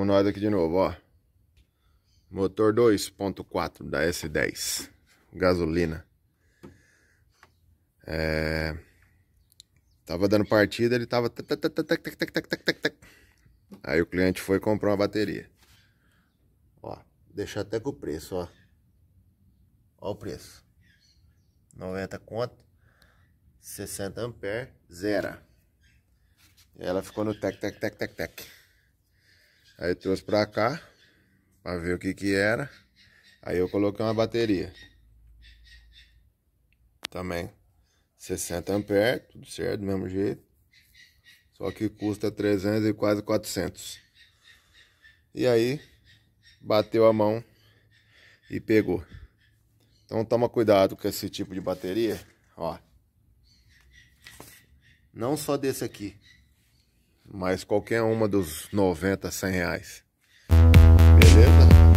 Tamo nós aqui de novo, ó. Motor 2.4 da S10. Gasolina. É... Tava dando partida, ele tava... Aí o cliente foi comprar uma bateria. Ó, deixa até com o preço, ó. Ó o preço. 90 conto. 60 ampere, Zera. E ela ficou no tec, tec, tec, tec, tec. Aí eu trouxe pra cá, pra ver o que que era. Aí eu coloquei uma bateria. Também. 60 amperes, tudo certo, do mesmo jeito. Só que custa 300 e quase 400. E aí, bateu a mão e pegou. Então toma cuidado com esse tipo de bateria, ó. Não só desse aqui, mas qualquer uma dos 90, 100 reais. Beleza?